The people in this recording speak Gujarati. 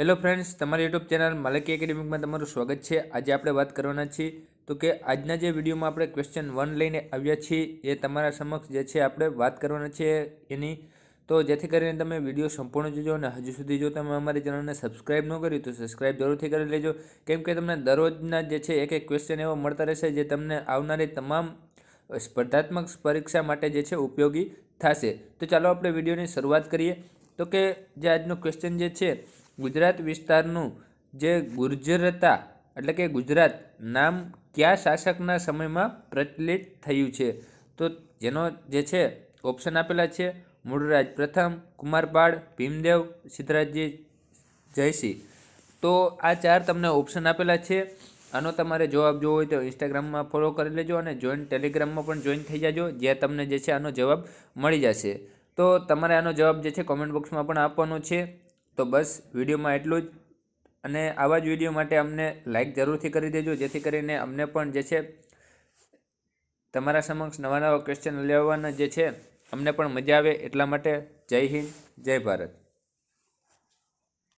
હેલો ફ્રેન્ડ્સ તમારી યુટ્યુબ ચેનલ મલકી એકેડેમિકમાં તમારું સ્વાગત છે આજે આપણે વાત કરવાના છીએ તો કે આજના જે વિડીયોમાં આપણે ક્વેશ્ચન વન લઈને આવ્યા છીએ એ તમારા સમક્ષ જે છે આપણે વાત કરવાના છે એની તો જેથી કરીને તમે વિડીયો સંપૂર્ણ જોજો અને હજુ સુધી જો તમે અમારી ચેનલને સબસ્ક્રાઇબ ન કર્યું તો સબસ્ક્રાઇબ જરૂરથી કરી લેજો કેમ કે તમને દરરોજના જે છે એક એક ક્વેશ્ચન એવો મળતા રહેશે જે તમને આવનારી તમામ સ્પર્ધાત્મક પરીક્ષા માટે જે છે ઉપયોગી થશે તો ચાલો આપણે વિડીયોની શરૂઆત કરીએ તો કે જે આજનો ક્વેશ્ચન જે છે ગુજરાત વિસ્તારનું જે ગુર્જરતા એટલે કે ગુજરાત નામ કયા શાસકના સમયમાં પ્રચલિત થયું છે તો જેનો જે છે ઓપ્શન આપેલા છે મૂળરાજ પ્રથમ કુમારપાળ ભીમદેવ સિદ્ધરાજજી જયસિંહ તો આ ચાર તમને ઓપ્શન આપેલા છે આનો તમારે જવાબ જોવો હોય તો ઇન્સ્ટાગ્રામમાં ફોલો કરી લેજો અને જોઈન ટેલિગ્રામમાં પણ જોઈન થઈ જાજો જ્યાં તમને જે છે આનો જવાબ મળી જશે તો તમારે આનો જવાબ જે છે કોમેન્ટ બોક્સમાં પણ આપવાનો છે તો બસ વિડીયોમાં એટલું જ અને આવા જ વિડીયો માટે અમને લાઇક જરૂરથી કરી દેજો જેથી કરીને અમને પણ જે છે તમારા સમક્ષ નવા નવા ક્વેશ્ચન લેવાના જે છે અમને પણ મજા આવે એટલા માટે જય હિન્દ જય ભારત